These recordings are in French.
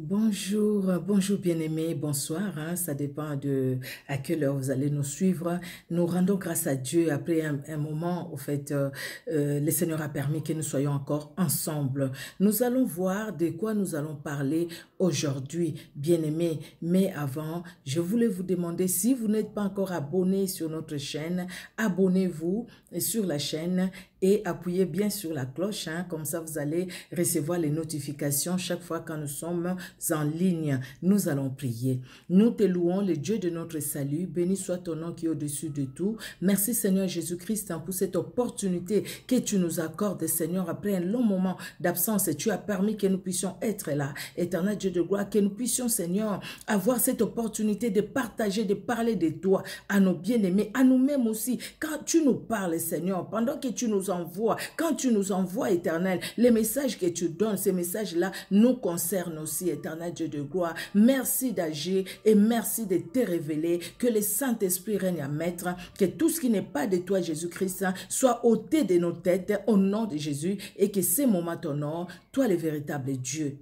Bonjour, bonjour bien-aimés, bonsoir. Hein. ça dépend de à quelle heure vous allez nous suivre. Nous rendons grâce à Dieu après un, moment. Au fait, euh, euh, le Seigneur a permis que nous soyons encore ensemble. Nous allons voir de quoi nous allons parler aujourd'hui, bien-aimés. Mais avant, je voulais vous demander si vous n'êtes pas encore abonné sur notre chaîne, abonnez-vous sur la chaîne et appuyez bien sur la cloche, hein, comme ça vous allez recevoir les notifications chaque fois quand nous sommes en ligne. Nous allons prier. Nous te louons, le Dieu de notre salut. Béni soit ton nom qui est au-dessus de tout. Merci Seigneur Jésus-Christ hein, pour cette opportunité que tu nous accordes, Seigneur, après un long moment d'absence. Tu as permis que nous puissions être là. Éternel Dieu de gloire, que nous puissions, Seigneur, avoir cette opportunité de partager, de parler de toi à nos bien-aimés, à nous-mêmes aussi. Quand tu nous parles, Seigneur, pendant que tu nous envoie, quand tu nous envoies, éternel, les messages que tu donnes, ces messages-là nous concernent aussi, éternel Dieu de gloire. Merci d'agir et merci de te révéler. Que le Saint-Esprit règne à maître, que tout ce qui n'est pas de toi, Jésus-Christ, soit ôté de nos têtes au nom de Jésus et que ces moments t'honorent, toi le véritable Dieu.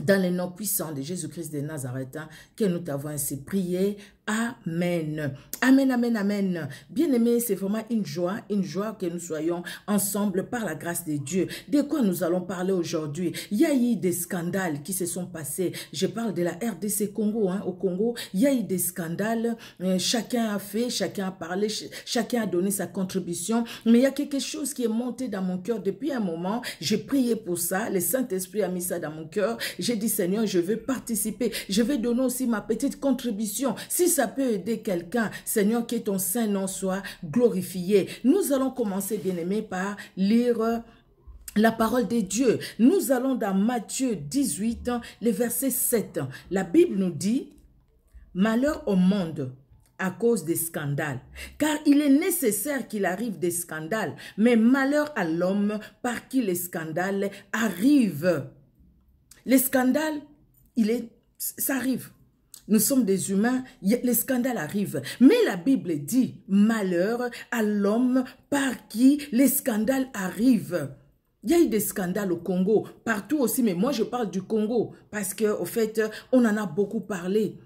Dans le nom puissant de Jésus-Christ de Nazareth, que nous t'avons ainsi prié. Amen. Amen, amen, amen. Bien-aimés, c'est vraiment une joie, une joie que nous soyons ensemble par la grâce de Dieu. De quoi nous allons parler aujourd'hui Il y a eu des scandales qui se sont passés. Je parle de la RDC Congo. Hein, au Congo, il y a eu des scandales. Euh, chacun a fait, chacun a parlé, chacun a donné sa contribution. Mais il y a quelque chose qui est monté dans mon cœur depuis un moment. J'ai prié pour ça. Le Saint-Esprit a mis ça dans mon cœur. J'ai dit, Seigneur, je veux participer. Je vais donner aussi ma petite contribution. Si ça peut aider quelqu'un, Seigneur, que ton Saint-Nom soit glorifié. Nous allons commencer, bien aimés par lire la parole de Dieu. Nous allons dans Matthieu 18, le verset 7. La Bible nous dit, malheur au monde à cause des scandales. Car il est nécessaire qu'il arrive des scandales, mais malheur à l'homme par qui les scandales arrivent. Les scandales, il est, ça arrive. Nous sommes des humains, les scandales arrivent. Mais la Bible dit, malheur à l'homme par qui les scandales arrivent. Il y a eu des scandales au Congo, partout aussi, mais moi je parle du Congo parce que au fait, on en a beaucoup parlé.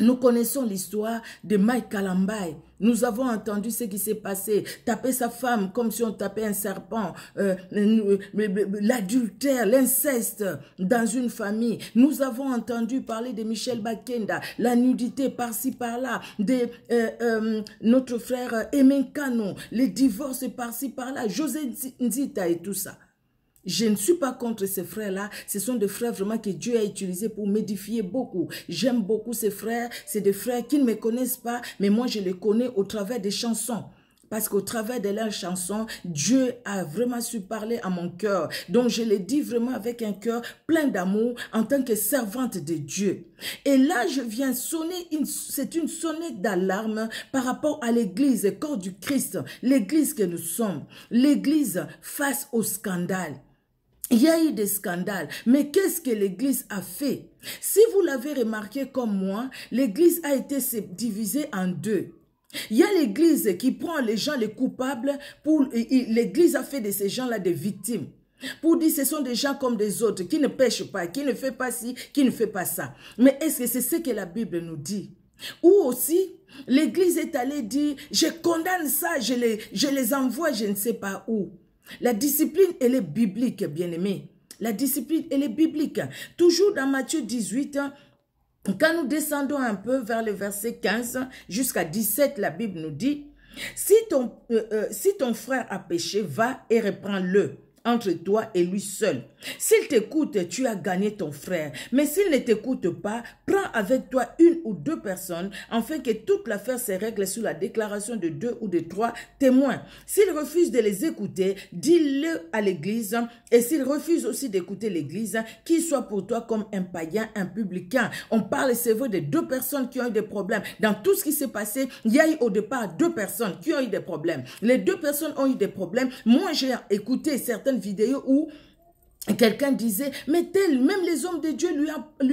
Nous connaissons l'histoire de Mike Kalambay nous avons entendu ce qui s'est passé. Taper sa femme comme si on tapait un serpent. Euh, l'adultère, l'inceste dans une famille. Nous avons entendu parler de Michel Bakenda. La nudité par-ci par-là. De euh, euh, notre frère Kanon, Les divorces par-ci par-là. José Nzita et tout ça. Je ne suis pas contre ces frères-là. Ce sont des frères vraiment que Dieu a utilisé pour m'édifier beaucoup. J'aime beaucoup ces frères. C'est des frères qui ne me connaissent pas, mais moi je les connais au travers des chansons. Parce qu'au travers de leurs chansons, Dieu a vraiment su parler à mon cœur. Donc je les dis vraiment avec un cœur plein d'amour en tant que servante de Dieu. Et là, je viens sonner, c'est une sonnette d'alarme par rapport à l'église, corps du Christ, l'église que nous sommes, l'église face au scandale. Il y a eu des scandales, mais qu'est-ce que l'Église a fait Si vous l'avez remarqué comme moi, l'Église a été divisée en deux. Il y a l'Église qui prend les gens les coupables, pour l'Église a fait de ces gens-là des victimes. Pour dire ce sont des gens comme des autres, qui ne pêchent pas, qui ne font pas ci, qui ne font pas ça. Mais est-ce que c'est ce que la Bible nous dit Ou aussi, l'Église est allée dire, je condamne ça, je les, je les envoie, je ne sais pas où. La discipline, elle est biblique, bien aimé. La discipline, elle est biblique. Toujours dans Matthieu 18, quand nous descendons un peu vers le verset 15 jusqu'à 17, la Bible nous dit, si ton, euh, euh, si ton frère a péché, va et reprends-le entre toi et lui seul. S'il t'écoute, tu as gagné ton frère. Mais s'il ne t'écoute pas, prends avec toi une ou deux personnes afin que toute l'affaire se règle sous la déclaration de deux ou de trois témoins. S'il refuse de les écouter, dis-le à l'église. Et s'il refuse aussi d'écouter l'église, qu'il soit pour toi comme un païen, un publicain. On parle, c'est vrai, de deux personnes qui ont eu des problèmes. Dans tout ce qui s'est passé, il y a eu au départ deux personnes qui ont eu des problèmes. Les deux personnes ont eu des problèmes. Moi, j'ai écouté certaines vidéo où Quelqu'un disait, mais tel, même les hommes de Dieu lui,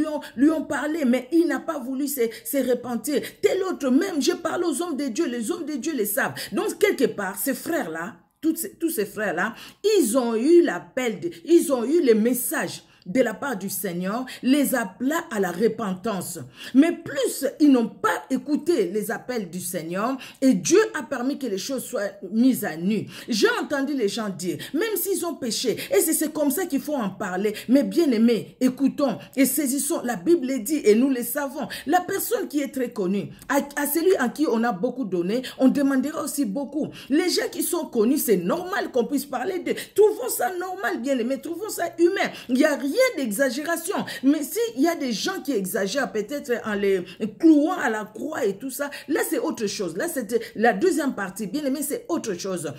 ont, lui ont parlé, mais il n'a pas voulu se, se repentir. Tel autre, même, je parle aux hommes de Dieu, les hommes de Dieu les savent. Donc, quelque part, ces frères-là, tous ces frères-là, ils ont eu l'appel, ils ont eu le message de la part du Seigneur, les appela à la repentance. Mais plus, ils n'ont pas écouter les appels du Seigneur et Dieu a permis que les choses soient mises à nu. J'ai entendu les gens dire, même s'ils ont péché, et c'est comme ça qu'il faut en parler, mais bien aimé, écoutons et saisissons. La Bible est dit et nous le savons. La personne qui est très connue, à, celui à qui on a beaucoup donné, on demandera aussi beaucoup. Les gens qui sont connus, c'est normal qu'on puisse parler d'eux. Trouvons ça normal, bien aimé, trouvons ça humain. Il n'y a rien d'exagération. Mais s'il y a des gens qui exagèrent peut-être en les clouant à la croix et tout ça, là c'est autre chose. Là c'était la deuxième partie, bien aimé, c'est autre chose.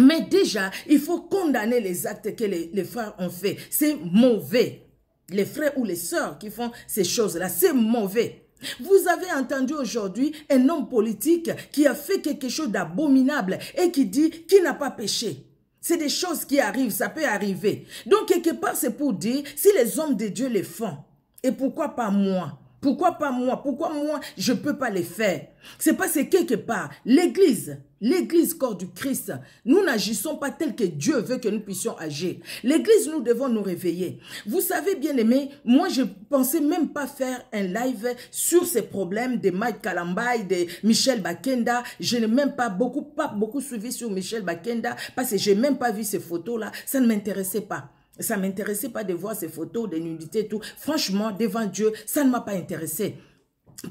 Mais déjà, il faut condamner les actes que les, frères ont fait. C'est mauvais. Les frères ou les sœurs qui font ces choses-là, c'est mauvais. Vous avez entendu aujourd'hui un homme politique qui a fait quelque chose d'abominable et qui dit qu'il n'a pas péché. C'est des choses qui arrivent, ça peut arriver. Donc, quelque part, c'est pour dire, si les hommes de Dieu les font, et pourquoi pas moi pourquoi pas moi Pourquoi moi, je ne peux pas les faire C'est parce que quelque part, l'Église, l'Église corps du Christ, nous n'agissons pas tel que Dieu veut que nous puissions agir. L'Église, nous devons nous réveiller. Vous savez, bien aimé, moi, je pensais même pas faire un live sur ces problèmes de Mike Kalambay, de Michel Bakenda. Je n'ai même pas beaucoup, pas beaucoup suivi sur Michel Bakenda parce que n'ai même pas vu ces photos-là. Ça ne m'intéressait pas. Ça ne m'intéressait pas de voir ces photos des nudités et tout. Franchement, devant Dieu, ça ne m'a pas intéressé.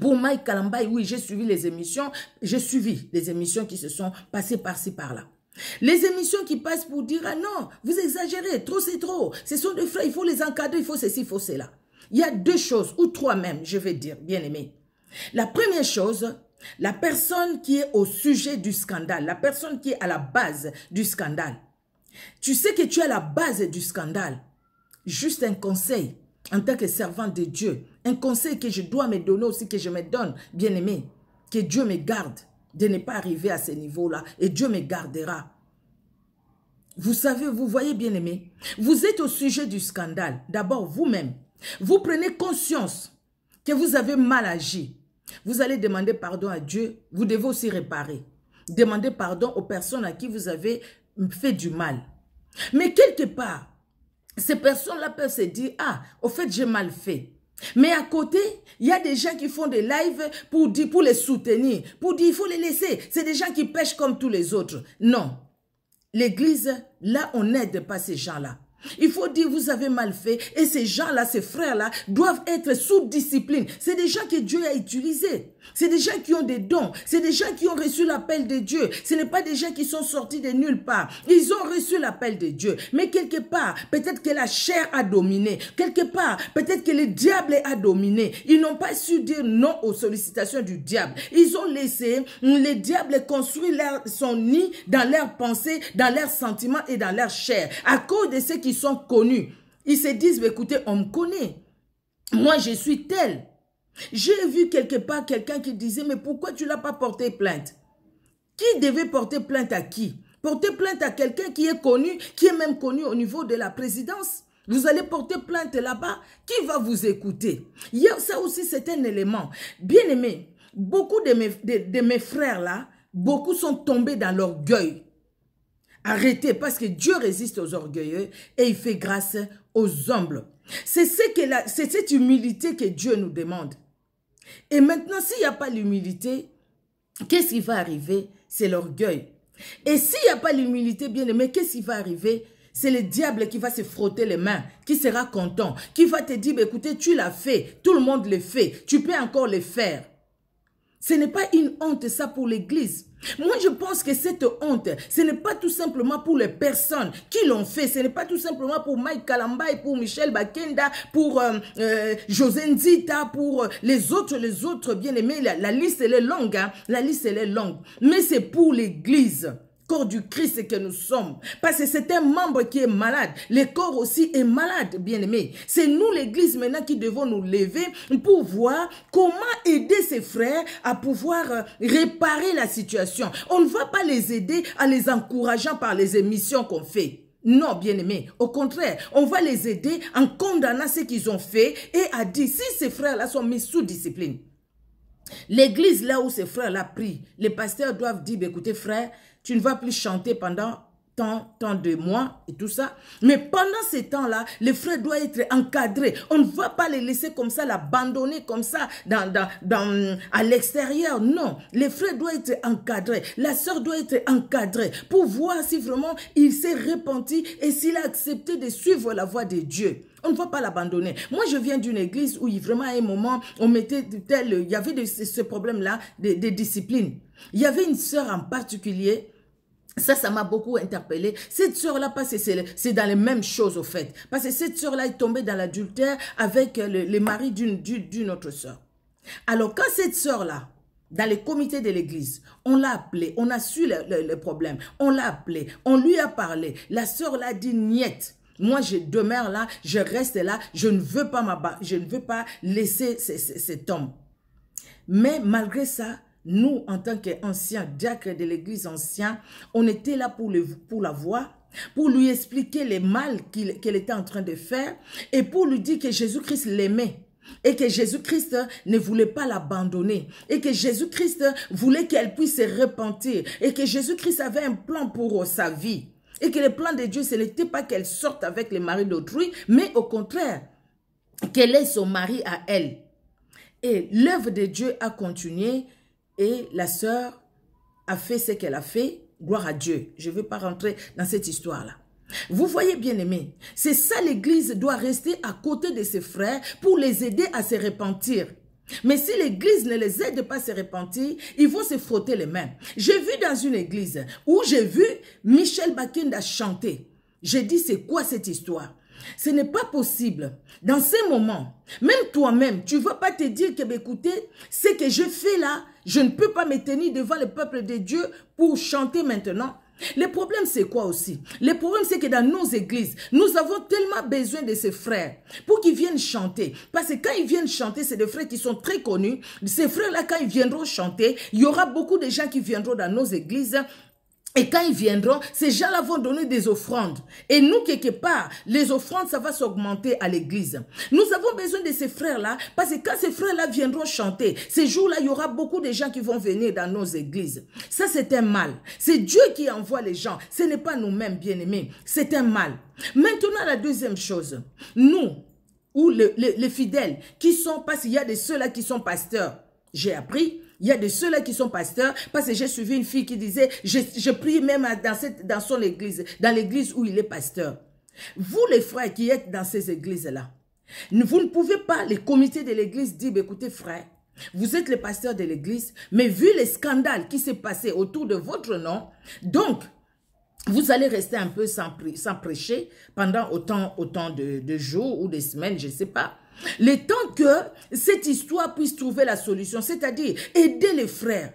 Pour Mike Kalambay, oui, j'ai suivi les émissions. J'ai suivi les émissions qui se sont passées par-ci, par-là. Les émissions qui passent pour dire, ah non, vous exagérez, trop c'est trop. Ce sont des frères, il faut les encadrer, il faut ceci, il faut cela. Il y a deux choses, ou trois même, je vais dire, bien aimé. La première chose, la personne qui est au sujet du scandale, la personne qui est à la base du scandale, tu sais que tu es la base du scandale. Juste un conseil en tant que servante de Dieu. Un conseil que je dois me donner aussi, que je me donne, bien-aimé. Que Dieu me garde de ne pas arriver à ce niveau-là. Et Dieu me gardera. Vous savez, vous voyez, bien-aimé, vous êtes au sujet du scandale. D'abord, vous-même. Vous prenez conscience que vous avez mal agi. Vous allez demander pardon à Dieu. Vous devez aussi réparer. Demandez pardon aux personnes à qui vous avez fait du mal. Mais quelque part, ces personnes-là peuvent se dire, ah, au fait, j'ai mal fait. Mais à côté, il y a des gens qui font des lives pour, dire, pour les soutenir, pour dire, il faut les laisser. C'est des gens qui pêchent comme tous les autres. Non. L'Église, là, on n'aide pas ces gens-là. Il faut dire, vous avez mal fait. Et ces gens-là, ces frères-là, doivent être sous discipline. C'est des gens que Dieu a utilisés. C'est des gens qui ont des dons. C'est des gens qui ont reçu l'appel de Dieu. Ce n'est pas des gens qui sont sortis de nulle part. Ils ont reçu l'appel de Dieu. Mais quelque part, peut-être que la chair a dominé. Quelque part, peut-être que le diable a dominé. Ils n'ont pas su dire non aux sollicitations du diable. Ils ont laissé mm, le diable construire leur, son nid dans leurs pensées, dans leurs sentiments et dans leur chair. À cause de ceux qui sont connus. Ils se disent, écoutez, on me connaît. Moi, je suis tel. J'ai vu quelque part quelqu'un qui disait, mais pourquoi tu l'as pas porté plainte Qui devait porter plainte à qui Porter plainte à quelqu'un qui est connu, qui est même connu au niveau de la présidence vous allez porter plainte là-bas. Qui va vous écouter Hier, ça aussi, c'est un élément. Bien aimé, beaucoup de mes, de mes frères là, beaucoup sont tombés dans l'orgueil. Arrêtez parce que Dieu résiste aux orgueilleux et il fait grâce aux humbles. C'est ce cette humilité que Dieu nous demande. Et maintenant, s'il n'y a pas l'humilité, qu'est-ce qui va arriver C'est l'orgueil. Et s'il n'y a pas l'humilité, bien aimé, qu'est-ce qui va arriver c'est le diable qui va se frotter les mains, qui sera content, qui va te dire, bah, écoutez, tu l'as fait, tout le monde le fait, tu peux encore le faire. Ce n'est pas une honte ça pour l'Église. Moi, je pense que cette honte, ce n'est pas tout simplement pour les personnes qui l'ont fait. Ce n'est pas tout simplement pour Mike Kalambay, pour Michel Bakenda, pour euh, euh José Ndita, pour euh, les autres, les autres bien-aimés. La, la, liste, elle est longue. Hein. La liste, elle est longue. Mais c'est pour l'Église corps du Christ que nous sommes. Parce que c'est un membre qui est malade. Le corps aussi est malade, bien-aimé. C'est nous, l'Église, maintenant, qui devons nous lever pour voir comment aider ces frères à pouvoir euh, réparer la situation. On ne va pas les aider en les encourageant par les émissions qu'on fait. Non, bien-aimé. Au contraire, on va les aider en condamnant ce qu'ils ont fait et à dire si ces frères-là sont mis sous discipline. L'église, là où ces frères-là prient, les pasteurs doivent dire, bah, écoutez frère, tu ne vas plus chanter pendant tant, tant de mois et tout ça. Mais pendant ces temps-là, les frères doivent être encadrés. On ne va pas les laisser comme ça, l'abandonner comme ça dans, dans, à l'extérieur. Non, les frères doivent être encadrés. La sœur doit être encadrée pour voir si vraiment il s'est repenti et s'il a accepté de suivre la voie de Dieu. On ne va pas l'abandonner. Moi, je viens d'une église où il vraiment à un moment, on mettait tel, il y avait ce problème-là des disciplines. discipline. Il y avait une sœur en particulier ça, ça m'a beaucoup interpellé. Cette sœur-là, parce que c'est dans les mêmes choses, au fait. Parce que cette sœur-là est tombée dans l'adultère avec euh, le, le mari d'une autre sœur. Alors, quand cette sœur-là, dans les comités de l'église, on l'a appelée, on a su le, problème, on l'a appelée, on lui a parlé. La sœur-là dit, niette, moi, je demeure là, je reste là, je ne veux pas, je ne veux pas laisser cet homme. Mais malgré ça, nous, en tant qu'anciens diacres de l'église ancien, on était là pour, pour la voir, pour lui expliquer les mal qu'elle était en train de faire et pour lui dire que Jésus-Christ l'aimait et que Jésus-Christ ne voulait pas l'abandonner, et que Jésus-Christ voulait qu'elle puisse se repentir, et que Jésus-Christ avait un plan pour sa vie, et que le plan de Dieu, ce n'était pas qu'elle sorte avec les mari d'autrui, mais au contraire, qu'elle ait son mari à elle. Et l'œuvre de Dieu a continué et la sœur a fait ce qu'elle a fait. Gloire à Dieu. Je ne veux pas rentrer dans cette histoire-là. Vous voyez, bien aimé, c'est ça l'Église doit rester à côté de ses frères pour les aider à se repentir. Mais si l'église ne les aide pas à se repentir, ils vont se frotter les mains. J'ai vu dans une église où j'ai vu Michel Bakenda chanter. J'ai dit, c'est quoi cette histoire ce n'est pas possible. Dans ces moments, même toi-même, tu ne vas pas te dire que, écoutez, ce que je fais là, je ne peux pas me tenir devant le peuple de Dieu pour chanter maintenant. Le problème, c'est quoi aussi Le problème, c'est que dans nos églises, nous avons tellement besoin de ces frères pour qu'ils viennent chanter. Parce que quand ils viennent chanter, c'est des frères qui sont très connus. Ces frères-là, quand ils viendront chanter, il y aura beaucoup de gens qui viendront dans nos églises et quand ils viendront, ces gens-là vont donner des offrandes. Et nous, quelque part, les offrandes, ça va s'augmenter à l'église. Nous avons besoin de ces frères-là, parce que quand ces frères-là viendront chanter, ces jours-là, il y aura beaucoup de gens qui vont venir dans nos églises. Ça, c'est un mal. C'est Dieu qui envoie les gens. Ce n'est pas nous-mêmes, bien-aimés. C'est un mal. Maintenant, la deuxième chose. Nous, ou les, fidèles, qui sont, parce qu'il y a des ceux-là qui sont pasteurs, j'ai appris, il y a de ceux-là qui sont pasteurs, parce que j'ai suivi une fille qui disait, je, prie même dans, son église, dans l'église où il est pasteur. Vous les frères qui êtes dans ces églises-là, vous ne pouvez pas, les comités de l'église dire, bah, écoutez frère, vous êtes les pasteurs de l'église, mais vu les scandales qui s'est passé autour de votre nom, donc, vous allez rester un peu sans, prêcher pendant autant, de jours ou de semaines, je ne sais pas. Le temps que cette histoire puisse trouver la solution, c'est-à-dire aider les frères.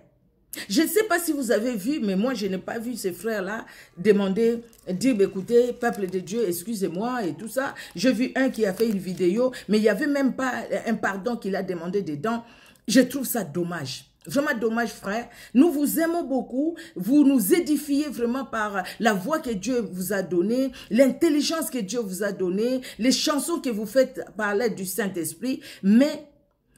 Je ne sais pas si vous avez vu, mais moi, je n'ai pas vu ces frères-là demander, dire, bah, écoutez, peuple de Dieu, excusez-moi et tout ça. J'ai vu un qui a fait une vidéo, mais il n'y avait même pas un pardon qu'il a demandé dedans. Je trouve ça dommage. Vraiment dommage, frère. Nous vous aimons beaucoup. Vous nous édifiez vraiment par la voix que Dieu vous a donnée, l'intelligence que Dieu vous a donnée, les chansons que vous faites par l'aide du Saint-Esprit. Mais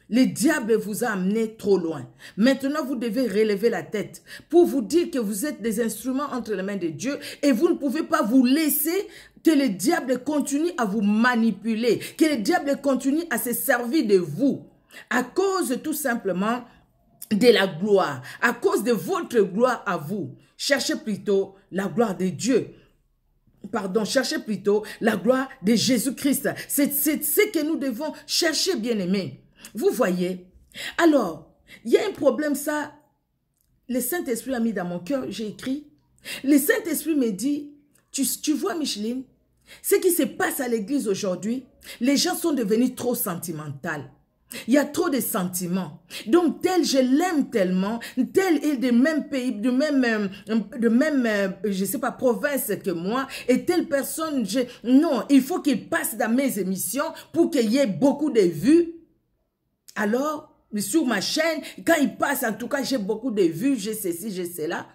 le diable vous a amené trop loin. Maintenant, vous devez relever la tête pour vous dire que vous êtes des instruments entre les mains de Dieu et vous ne pouvez pas vous laisser que le diable continue à vous manipuler, que le diable continue à se servir de vous à cause tout simplement de la gloire, à cause de votre gloire à vous. Cherchez plutôt la gloire de Dieu. Pardon, cherchez plutôt la gloire de Jésus-Christ. C'est ce que nous devons chercher, bien-aimés. Vous voyez Alors, il y a un problème, ça. Le Saint-Esprit a mis dans mon cœur, j'ai écrit. Le Saint-Esprit me dit, tu, tu vois, Micheline, ce qui se passe à l'église aujourd'hui, les gens sont devenus trop sentimentaux. Il y a trop de sentiments. Donc tel, je l'aime tellement, tel est du même pays, du même, de même, euh, euh, je sais pas, province que moi, et telle personne, non, il faut qu'il passe dans mes émissions pour qu'il y ait beaucoup de vues. Alors, sur ma chaîne, quand il passe, en tout cas, j'ai beaucoup de vues, j'ai ceci, j'ai cela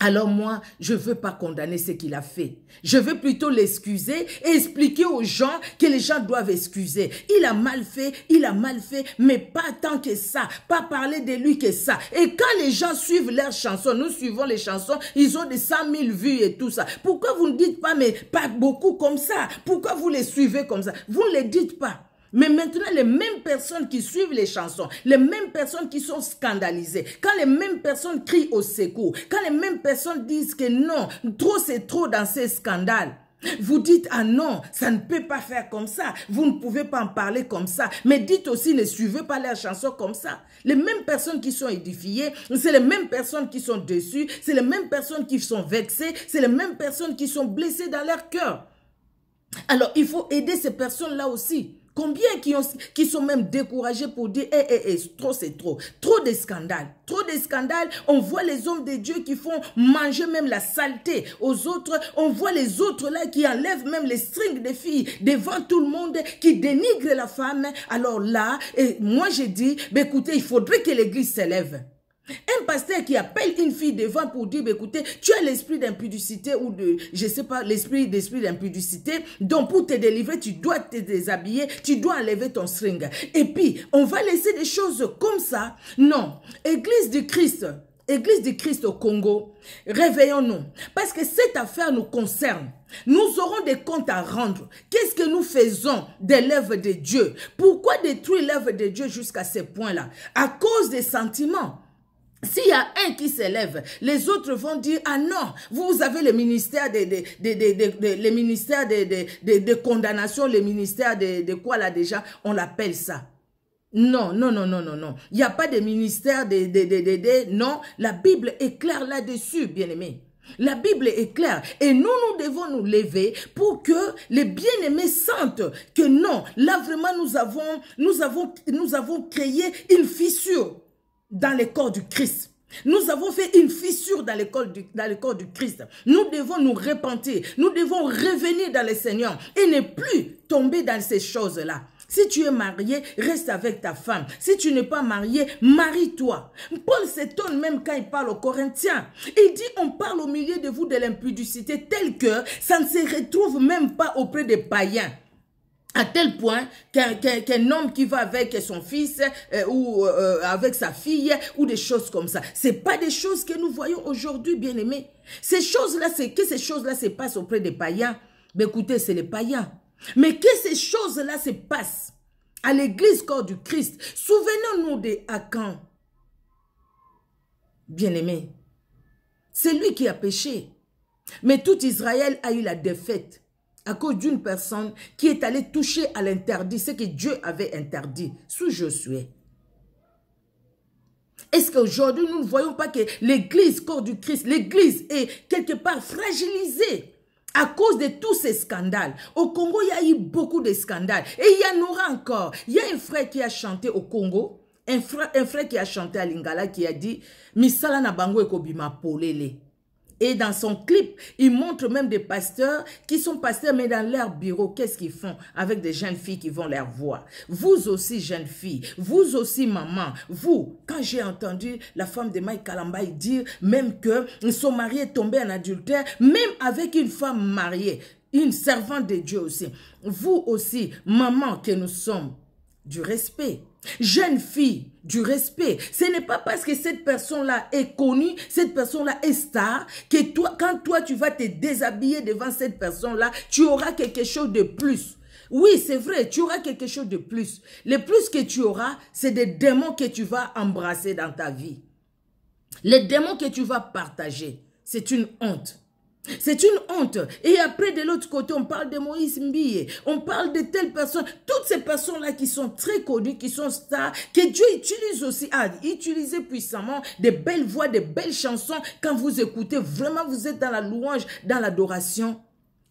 alors moi, je ne veux pas condamner ce qu'il a fait. Je veux plutôt l'excuser et expliquer aux gens que les gens doivent excuser. Il a mal fait, il a mal fait, mais pas tant que ça. Pas parler de lui que ça. Et quand les gens suivent leurs chansons, nous suivons les chansons, ils ont des cent mille vues et tout ça. Pourquoi vous ne dites pas, mais pas beaucoup comme ça Pourquoi vous les suivez comme ça Vous ne les dites pas. Mais maintenant, les mêmes personnes qui suivent les chansons, les mêmes personnes qui sont scandalisées, quand les mêmes personnes crient au secours, quand les mêmes personnes disent que non, trop c'est trop dans ces scandales, vous dites, ah non, ça ne peut pas faire comme ça. Vous ne pouvez pas en parler comme ça. Mais dites aussi, ne suivez pas la chanson comme ça. Les mêmes personnes qui sont édifiées, c'est les mêmes personnes qui sont déçues, c'est les mêmes personnes qui sont vexées, c'est les mêmes personnes qui sont blessées dans leur cœur. Alors, il faut aider ces personnes-là aussi. Combien qui, ont, qui sont même découragés pour dire eh, eh eh trop c'est trop. Trop de scandales. Trop de scandales. On voit les hommes de Dieu qui font manger même la saleté aux autres. On voit les autres là qui enlèvent même les strings des filles devant tout le monde, qui dénigrent la femme. Alors là, et moi j'ai dit, bah, écoutez, il faudrait que l'église s'élève. Un pasteur qui appelle une fille devant pour dire, bah, écoutez, tu as l'esprit d'impudicité ou de, je sais pas, l'esprit d'esprit d'impudicité. Donc, pour te délivrer, tu dois te déshabiller, tu dois enlever ton string. Et puis, on va laisser des choses comme ça. Non. Église du Christ, Église du Christ au Congo, réveillons-nous. Parce que cette affaire nous concerne. Nous aurons des comptes à rendre. Qu'est-ce que nous faisons des l'œuvre de Dieu Pourquoi détruire l'œuvre de Dieu jusqu'à ce point-là À cause des sentiments. S'il y a un qui s'élève, les autres vont dire, ah non, vous avez le ministère des de, de, ministères de, condamnation, le ministère de, quoi là déjà, on l'appelle ça. Non, non, non, non, non, non. Il n'y a pas de ministère de, de, non. La Bible est claire là-dessus, bien aimé La Bible est claire et nous, nous devons nous lever pour que les bien-aimés sentent que non, là vraiment nous avons, nous avons, nous avons créé une fissure dans le corps du Christ. Nous avons fait une fissure dans le, corps du, dans du Christ. Nous devons nous repentir. Nous devons revenir dans le Seigneur et ne plus tomber dans ces choses-là. Si tu es marié, reste avec ta femme. Si tu n'es pas marié, marie-toi. Paul s'étonne même quand il parle aux Corinthiens. Il dit, on parle au milieu de vous de l'impudicité telle que ça ne se retrouve même pas auprès des païens à tel point qu'un homme qui va avec son fils euh, ou euh, avec sa fille ou des choses comme ça. c'est pas des choses que nous voyons aujourd'hui, bien aimés. Ces choses-là, c'est que ces choses-là se passent auprès des païens. Mais écoutez, c'est les païens. Mais que ces choses-là se passent à l'église corps du Christ. Souvenons-nous de Akan. Bien aimés c'est lui qui a péché. Mais tout Israël a eu la défaite à cause d'une personne qui est allée toucher à l'interdit, ce que Dieu avait interdit sous Josué. Est-ce qu'aujourd'hui, nous ne voyons pas que l'Église, corps du Christ, l'Église est quelque part fragilisée à cause de tous ces scandales. Au Congo, il y a eu beaucoup de scandales. Et il y en aura encore. Il y a un frère qui a chanté au Congo, un frère, qui a chanté à Lingala, qui a dit « Misala na bango polele ». Et dans son clip, il montre même des pasteurs qui sont pasteurs, mais dans leur bureau, qu'est-ce qu'ils font avec des jeunes filles qui vont leur voir Vous aussi, jeunes filles, vous aussi, maman, vous, quand j'ai entendu la femme de Mike Kalambay dire même que son mari est tombé en adultère, même avec une femme mariée, une servante de Dieu aussi, vous aussi, maman que nous sommes, du respect, Jeune fille, du respect. Ce n'est pas parce que cette personne-là est connue, cette personne-là est star, que toi, quand toi tu vas te déshabiller devant cette personne-là, tu auras quelque chose de plus. Oui, c'est vrai, tu auras quelque chose de plus. Le plus que tu auras, c'est des démons que tu vas embrasser dans ta vie. Les démons que tu vas partager, c'est une honte. C'est une honte. Et après, de l'autre côté, on parle de Moïse Mbille, on parle de telles personnes, toutes ces personnes-là qui sont très connues, qui sont stars, que Dieu utilise aussi, à utiliser puissamment des belles voix, des belles chansons. Quand vous écoutez, vraiment, vous êtes dans la louange, dans l'adoration.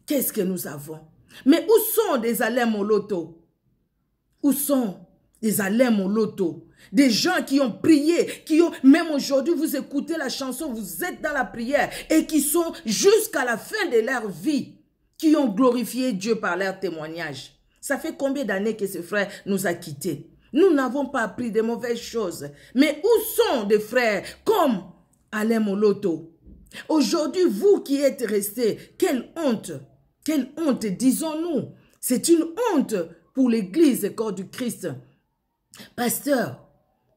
Qu'est-ce que nous avons? Mais où sont des Alain Moloto? Où sont des Alain des gens qui ont prié, qui ont, même aujourd'hui, vous écoutez la chanson, vous êtes dans la prière et qui sont jusqu'à la fin de leur vie, qui ont glorifié Dieu par leur témoignage. Ça fait combien d'années que ce frère nous a quittés Nous n'avons pas appris de mauvaises choses. Mais où sont des frères comme Alain Moloto Aujourd'hui, vous qui êtes restés, quelle honte Quelle honte, disons-nous C'est une honte pour l'Église, corps du Christ. Pasteur,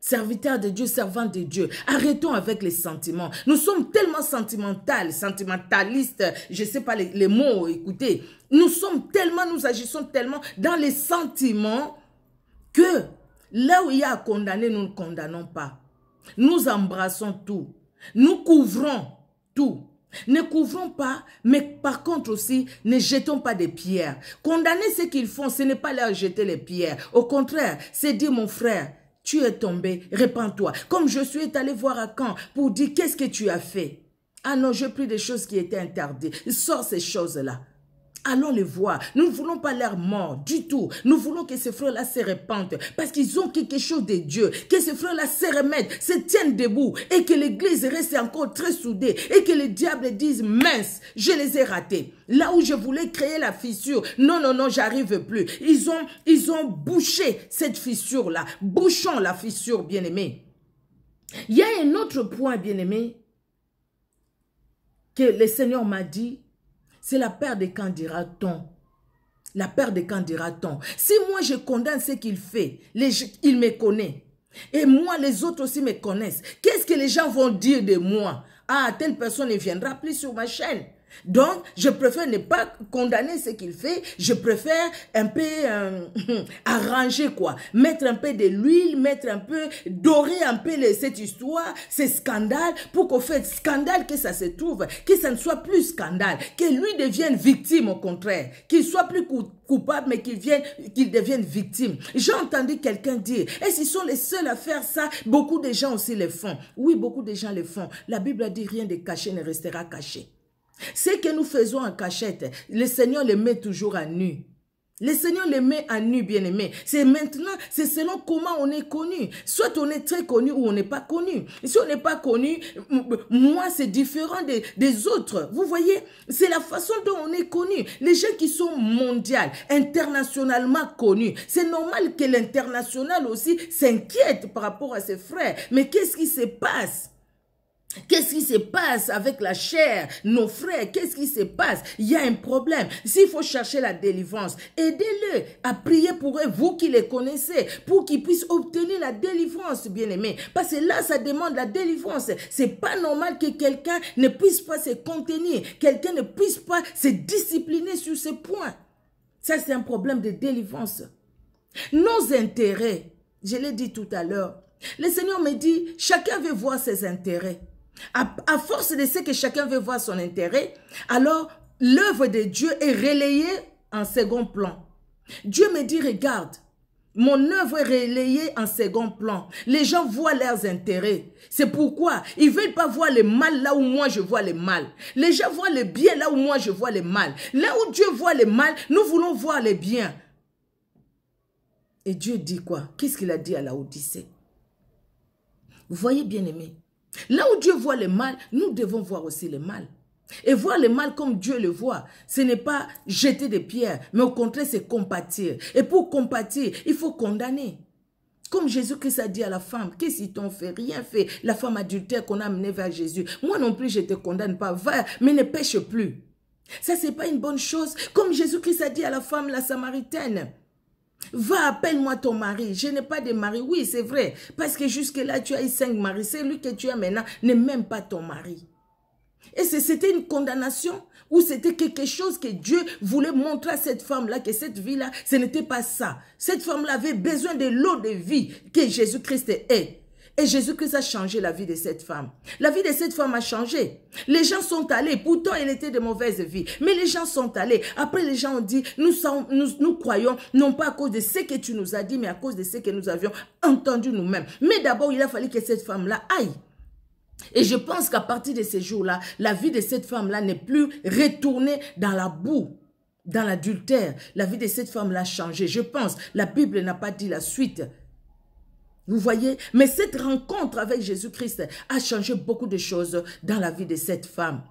serviteur de Dieu, servant de Dieu, arrêtons avec les sentiments. Nous sommes tellement sentimentales, sentimentalistes, je ne sais pas les, mots, écoutez. Nous sommes tellement, nous agissons tellement dans les sentiments que là où il y a à condamner, nous ne condamnons pas. Nous embrassons tout. Nous couvrons tout. Ne couvrons pas, mais par contre aussi, ne jetons pas des pierres. Condamner ce qu'ils font, ce n'est pas leur jeter les pierres. Au contraire, c'est dire, mon frère, tu es tombé, répands-toi. Comme je suis allé voir à Caen pour dire, qu'est-ce que tu as fait Ah non, j'ai pris des choses qui étaient interdites. Sors ces choses-là. Allons les voir. Nous ne voulons pas leur mort du tout. Nous voulons que ces frères-là se répandent. parce qu'ils ont quelque chose de Dieu. Que ces frères-là se remettent, se tiennent debout et que l'église reste encore très soudée et que le diable dise mince, je les ai ratés. Là où je voulais créer la fissure, non, non, non, j'arrive plus. Ils ont, ils ont bouché cette fissure-là. Bouchons la fissure, bien aimés Il y a un autre point, bien-aimé, que le Seigneur m'a dit c'est la peur de quand dira-t-on. La peur de quand dira-t-on. Si moi je condamne ce qu'il fait, il me connaît. Et moi, les autres aussi me connaissent. Qu'est-ce que les gens vont dire de moi Ah, telle personne ne viendra plus sur ma chaîne. Donc, je préfère ne pas condamner ce qu'il fait. Je préfère un peu euh, arranger, quoi. Mettre un peu de l'huile, mettre un peu, dorer un peu cette histoire, ces scandales, pour qu'au fait, scandale que ça se trouve, que ça ne soit plus scandale, que lui devienne victime au contraire, qu'il soit plus coupable, mais qu'il qu'il devienne victime. J'ai entendu quelqu'un dire, et eh, s'ils sont les seuls à faire ça, beaucoup de gens aussi le font. Oui, beaucoup de gens le font. La Bible a dit rien de caché ne restera caché. Ce que nous faisons en cachette, le Seigneur les met toujours à nu. Le Seigneur les met à nu, bien-aimé. C'est maintenant, c'est selon comment on est connu. Soit on est très connu ou on n'est pas connu. si on n'est pas connu, moi, c'est différent des, des, autres. Vous voyez, c'est la façon dont on est connu. Les gens qui sont mondiales, internationalement connus, c'est normal que l'international aussi s'inquiète par rapport à ses frères. Mais qu'est-ce qui se passe Qu'est-ce qui se passe avec la chair, nos frères Qu'est-ce qui se passe Il y a un problème. S'il faut chercher la délivrance, aidez-le à prier pour eux, vous qui les connaissez, pour qu'ils puissent obtenir la délivrance, bien-aimés. Parce que là, ça demande la délivrance. C'est pas normal que quelqu'un ne puisse pas se contenir, quelqu'un ne puisse pas se discipliner sur ce point. Ça, c'est un problème de délivrance. Nos intérêts, je l'ai dit tout à l'heure, le Seigneur me dit, chacun veut voir ses intérêts. À, force de ce que chacun veut voir son intérêt, alors l'œuvre de Dieu est relayée en second plan. Dieu me dit, regarde, mon œuvre est relayée en second plan. Les gens voient leurs intérêts. C'est pourquoi ils veulent pas voir le mal là où moi je vois le mal. Les gens voient le bien là où moi je vois le mal. Là où Dieu voit le mal, nous voulons voir le bien. Et Dieu dit quoi Qu'est-ce qu'il a dit à la Vous voyez bien aimé, Là où Dieu voit le mal, nous devons voir aussi le mal. Et voir le mal comme Dieu le voit, ce n'est pas jeter des pierres, mais au contraire, c'est compatir. Et pour compatir, il faut condamner. Comme Jésus-Christ a dit à la femme, qu'est-ce qu'ils t'ont fait Rien fait. La femme adultère qu'on a amenée vers Jésus. Moi non plus, je ne te condamne pas. Va, mais ne pêche plus. Ça, ce n'est pas une bonne chose. Comme Jésus-Christ a dit à la femme, la Samaritaine, Va, appelle-moi ton mari. Je n'ai pas de mari. Oui, c'est vrai. Parce que jusque-là, tu as eu cinq maris. Celui que tu as maintenant n'est même pas ton mari. Et c'était une condamnation ou c'était quelque chose que Dieu voulait montrer à cette femme-là, que cette vie-là, ce n'était pas ça. Cette femme-là avait besoin de l'eau de vie que Jésus-Christ est. Et jésus ça a changé la vie de cette femme. La vie de cette femme a changé. Les gens sont allés. Pourtant, elle était de mauvaise vie. Mais les gens sont allés. Après, les gens ont dit, nous, nous, croyons, non pas à cause de ce que tu nous as dit, mais à cause de ce que nous avions entendu nous-mêmes. Mais d'abord, il a fallu que cette femme-là aille. Et je pense qu'à partir de ces jours-là, la vie de cette femme-là n'est plus retournée dans la boue dans l'adultère. La vie de cette femme là a changé. Je pense, la Bible n'a pas dit la suite. Vous voyez Mais cette rencontre avec Jésus-Christ a changé beaucoup de choses dans la vie de cette femme.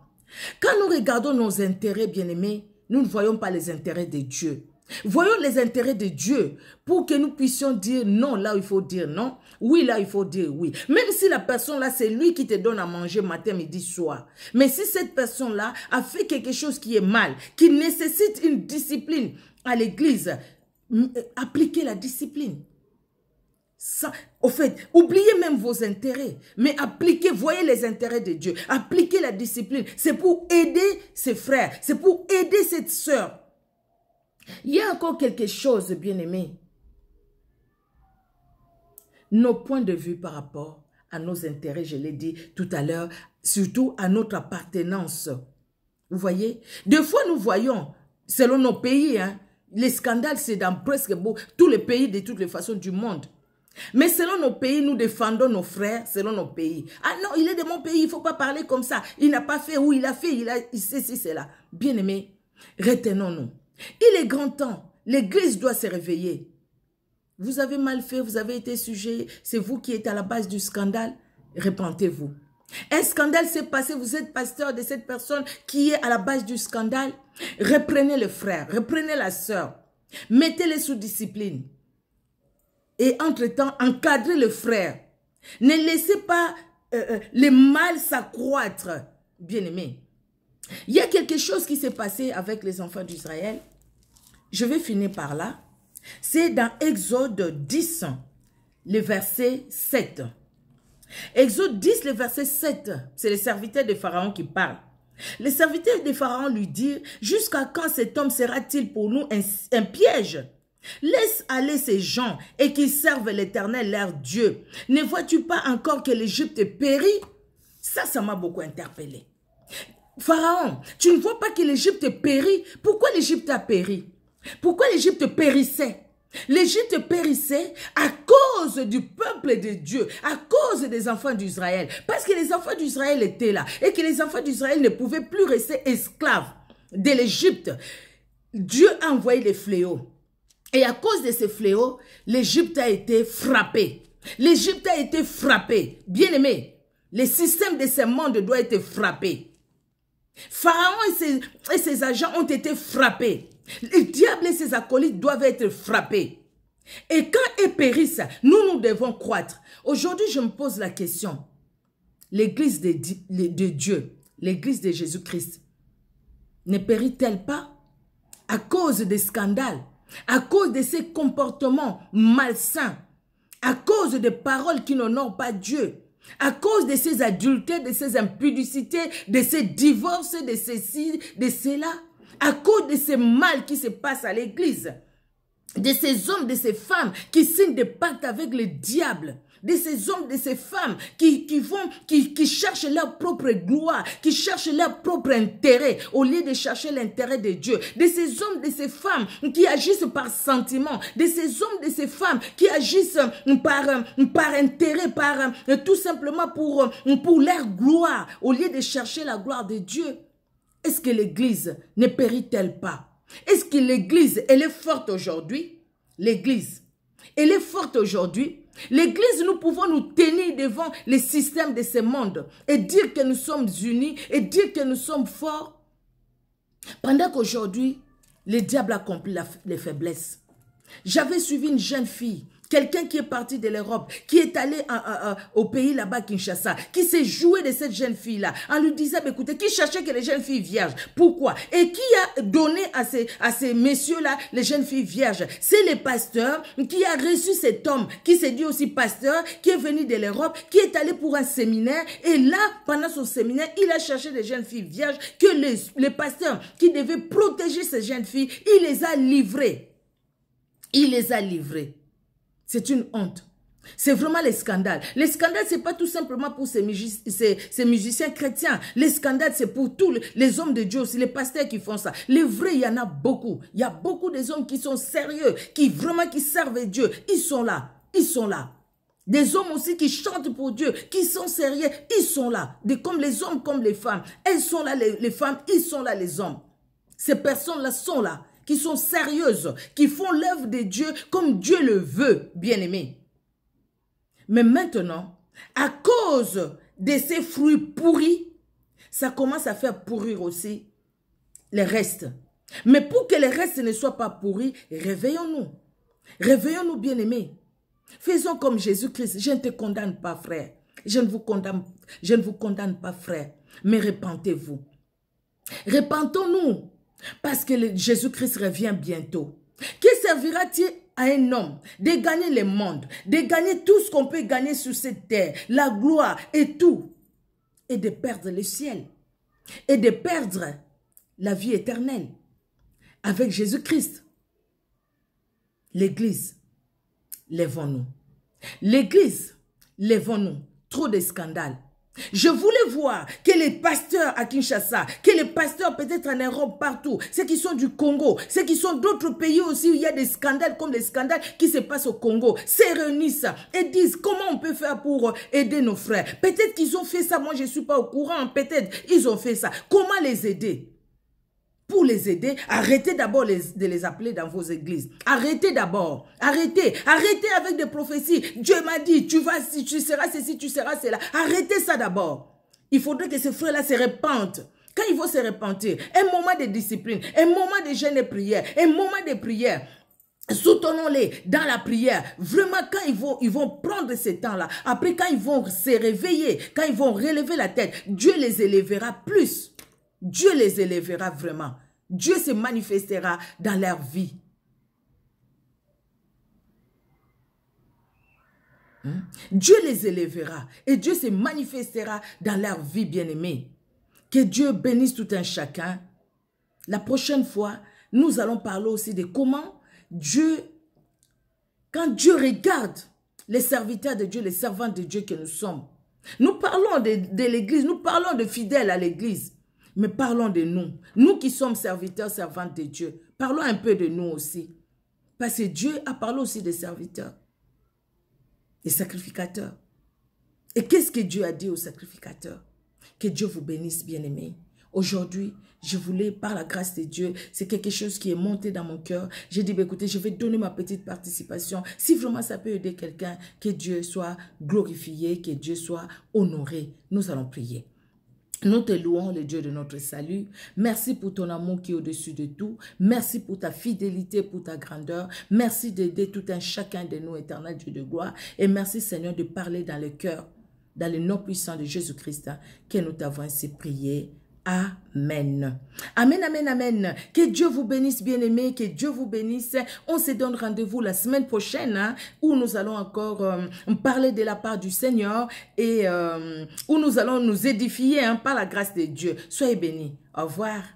Quand nous regardons nos intérêts, bien-aimés, nous ne voyons pas les intérêts de Dieu. Voyons les intérêts de Dieu pour que nous puissions dire non là où il faut dire non, oui là où il faut dire oui. Même si la personne là, c'est lui qui te donne à manger matin, midi, soir. Mais si cette personne là a fait quelque chose qui est mal, qui nécessite une discipline à l'église, euh, appliquez la discipline au fait, oubliez même vos intérêts, mais appliquez, voyez les intérêts de Dieu, appliquez la discipline. C'est pour aider ses frères, c'est pour aider cette sœur. Il y a encore quelque chose, bien-aimé. Nos points de vue par rapport à nos intérêts, je l'ai dit tout à l'heure, surtout à notre appartenance. Vous voyez Des fois, nous voyons, selon nos pays, hein, les scandales, c'est dans presque tous les pays de toutes les façons du monde. Mais selon nos pays, nous défendons nos frères selon nos pays. Ah non, il est de mon pays, il ne faut pas parler comme ça. Il n'a pas fait, où il a fait, il a c'est cela. Bien aimé, retenons-nous. Il est grand temps. L'Église doit se réveiller. Vous avez mal fait, vous avez été sujet, c'est vous qui êtes à la base du scandale. Repentez-vous. Un scandale s'est passé, vous êtes pasteur de cette personne qui est à la base du scandale. Reprenez le frère, reprenez la sœur. Mettez-les sous discipline et entre-temps encadrez le frère. Ne laissez pas euh, euh, les mal s'accroître, bien-aimés. Il y a quelque chose qui s'est passé avec les enfants d'Israël. Je vais finir par là. C'est dans Exode 10, le verset 7. Exode 10, le verset 7, c'est le serviteur de Pharaon qui parle. Les serviteurs de Pharaon lui dit, « jusqu'à quand cet homme sera-t-il pour nous un piège Laisse aller ces gens et qu'ils servent l'Éternel, leur Dieu. Ne vois-tu pas encore que l'Égypte périt Ça, ça m'a beaucoup interpellé. Pharaon, tu ne vois pas que l'Égypte périt Pourquoi l'Égypte a péri Pourquoi l'Égypte périssait L'Égypte périssait à cause du peuple de Dieu, à cause des enfants d'Israël. Parce que les enfants d'Israël étaient là et que les enfants d'Israël ne pouvaient plus rester esclaves de l'Égypte. Dieu a envoyé les fléaux. Et à cause de ces fléaux, l'Égypte a été frappée. L'Égypte a été frappée. Bien aimé, le système de ce monde doit être frappé. Pharaon et ses, agents ont été frappés. Le diable et ses acolytes doivent être frappés. Et quand ils périssent, nous, nous devons croître. Aujourd'hui, je me pose la question. L'église de, de, Dieu, l'église de Jésus-Christ, ne périt-elle pas à cause des scandales à cause de ces comportements malsains, à cause de paroles qui n'honorent pas Dieu, à cause de ces adultères, de ces impudicités, de ces divorces, de ceci, de cela, à cause de ces mal qui se passent à l'église, de ces hommes, de ces femmes qui signent des pactes avec le diable, de ces hommes, de ces femmes qui, qui vont, qui, qui cherchent leur propre gloire, qui cherchent leur propre intérêt au lieu de chercher l'intérêt de Dieu. De ces hommes, de ces femmes qui agissent par sentiment, de ces hommes, de ces femmes qui agissent par, par intérêt, par tout simplement pour, pour leur gloire au lieu de chercher la gloire de Dieu. Est-ce que l'Église ne périt-elle pas? Est-ce que l'Église, elle est forte aujourd'hui? L'Église, elle est forte aujourd'hui L'Église, nous pouvons nous tenir devant les systèmes de ce monde et dire que nous sommes unis et dire que nous sommes forts. Pendant qu'aujourd'hui, le diable accomplit les faiblesses. J'avais suivi une jeune fille Quelqu'un qui est parti de l'Europe, qui est allé au pays là-bas, Kinshasa, qui s'est joué de cette jeune fille-là, en lui disant, écoutez, qui cherchait que les jeunes filles vierges Pourquoi Et qui a donné à ces, à ces messieurs-là les jeunes filles vierges C'est les pasteurs qui a reçu cet homme, qui s'est dit aussi pasteur, qui est venu de l'Europe, qui est allé pour un séminaire. Et là, pendant son séminaire, il a cherché des jeunes filles vierges que les, les pasteurs qui devaient protéger ces jeunes filles, il les a livrées. Il les a livrées. C'est une honte. C'est vraiment les scandales. Les scandales, c'est pas tout simplement pour ces, musiciens chrétiens. Les scandales, c'est pour tous les, hommes de Dieu aussi, les pasteurs qui font ça. Les vrais, il y en a beaucoup. Il y a beaucoup des hommes qui sont sérieux, qui vraiment qui servent Dieu. Ils sont là. Ils sont là. Des hommes aussi qui chantent pour Dieu, qui sont sérieux, ils sont là. Des comme les hommes, comme les femmes. Elles sont là, les femmes, ils sont là, les hommes. Ces personnes-là sont là qui sont sérieuses, qui font l'œuvre de Dieu comme Dieu le veut, bien-aimés. Mais maintenant, à cause de ces fruits pourris, ça commence à faire pourrir aussi les restes. Mais pour que les restes ne soient pas pourris, réveillons-nous. Réveillons-nous, bien-aimés. Faisons comme Jésus-Christ. Je ne te condamne pas, frère. Je ne vous condamne, je ne vous condamne pas, frère. Mais repentez-vous. Repentons-nous. Parce que Jésus-Christ revient bientôt. Que servira-t-il à un homme de gagner le monde, de gagner tout ce qu'on peut gagner sur cette terre, la gloire et tout, et de perdre le ciel, et de perdre la vie éternelle avec Jésus-Christ L'Église, lèvons-nous. L'Église, lèvons-nous. Trop de scandales, je voulais voir que les pasteurs à Kinshasa, que les pasteurs peut-être en Europe partout, ceux qui sont du Congo, ceux qui sont d'autres pays aussi où il y a des scandales comme des scandales qui se passent au Congo, se réunissent et disent comment on peut faire pour aider nos frères. Peut-être qu'ils ont fait ça, moi je ne suis pas au courant, peut-être ils ont fait ça. Comment les aider pour les aider, arrêtez d'abord de les appeler dans vos églises. Arrêtez d'abord. Arrêtez. Arrêtez avec des prophéties. Dieu m'a dit, tu vas si tu seras ceci, tu seras cela. Arrêtez ça d'abord. Il faudrait que ces frères-là se repentent. Quand ils vont se repentir, un moment de discipline, un moment de jeûne et prière, un moment de prière, Soutenons-les dans la prière. Vraiment, quand ils vont, ils vont prendre ce temps-là, après quand ils vont se réveiller, quand ils vont relever la tête, Dieu les élèvera plus. Dieu les élèvera vraiment. Dieu se manifestera dans leur vie. Hein? Dieu les élèvera et Dieu se manifestera dans leur vie, bien aimés Que Dieu bénisse tout un chacun. La prochaine fois, nous allons parler aussi de comment Dieu, quand Dieu regarde les serviteurs de Dieu, les servantes de Dieu que nous sommes, nous parlons de l'Église, nous parlons de fidèles à l'Église. Mais parlons de nous. Nous qui sommes serviteurs, servantes de Dieu, parlons un peu de nous aussi. Parce que Dieu a parlé aussi des serviteurs, des sacrificateurs. Et qu'est-ce que Dieu a dit aux sacrificateurs Que Dieu vous bénisse, bien-aimés. Aujourd'hui, je voulais, par la grâce de Dieu, c'est quelque chose qui est monté dans mon cœur. J'ai dit, bah, écoutez, je vais donner ma petite participation. Si vraiment ça peut aider quelqu'un, que Dieu soit glorifié, que Dieu soit honoré. Nous allons prier. Nous te louons, le Dieu de notre salut. Merci pour ton amour qui est au-dessus de tout. Merci pour ta fidélité, pour ta grandeur. Merci d'aider tout un chacun de nous, éternel Dieu de gloire. Et merci, Seigneur, de parler dans le cœur, dans le nom puissant de Jésus-Christ, hein, que nous t'avons ainsi prié. Amen. Amen, amen, amen. Que Dieu vous bénisse, bien-aimés, que Dieu vous bénisse. On se donne rendez-vous la semaine prochaine hein, où nous allons encore euh, parler de la part du Seigneur et euh, où nous allons nous édifier hein, par la grâce de Dieu. Soyez bénis. Au revoir.